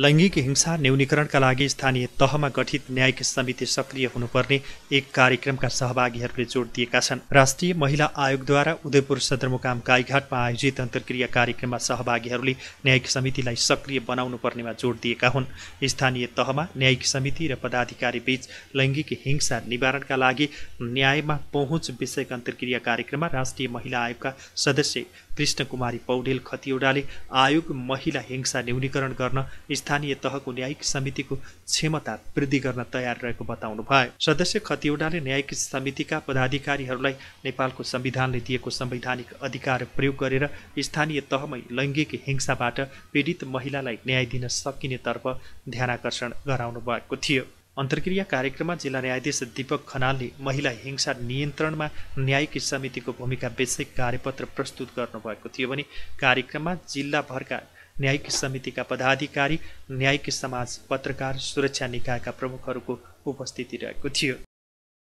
लैङ्गिक हिंसा न्यूनीकरणका लागि स्थानीय तहमा गठित न्यायिक समिति सक्रिय हुनुपर्ने एक कार्यक्रमका सहभागीहरूले जोड दिएका छन् राष्ट्रिय महिला आयोगद्वारा उदयपुर सदरमुकाम गाईघाटमा आयोजित अन्तर्क्रिया कार्यक्रममा सहभागीहरूले न्यायिक समितिलाई सक्रिय बनाउनु पर्नेमा जोड दिएका हुन् स्थानीय तहमा न्यायिक समिति र पदाधिकारी बीच लैङ्गिक हिंसा निवारणका लागि न्यायमा पहुँच विषयक अन्तर्क्रिया कार्यक्रममा राष्ट्रिय महिला आयोगका सदस्य कृष्णकुमारी पौडेल खतिवडाले आयोग महिला हिंसा न्यूनीकरण गर्न स्थानीय तहको न्यायिक समितिको क्षमता वृद्धि गर्न तयार रहेको बताउनु बताउनुभयो सदस्य खतिवडाले न्यायिक समितिका पदाधिकारीहरूलाई नेपालको संविधानले दिएको संवैधानिक अधिकार प्रयोग गरेर स्थानीय तहमै लैङ्गिक हिंसाबाट पीडित महिलालाई न्याय दिन सकिनेतर्फ ध्यानाकर्षण गराउनु भएको थियो अन्तर्क्रिया कार्यक्रममा जिल्ला न्यायाधीश दीपक खनालले महिला हिंसा नियन्त्रणमा न्यायिक समितिको भूमिका विषय कार्यपत्र प्रस्तुत गर्नुभएको थियो भने कार्यक्रममा जिल्लाभरका न्यायिक समितिका पदाधिकारी न्यायिक समाज पत्रकार सुरक्षा निकायका प्रमुखहरूको उपस्थिति रहेको थियो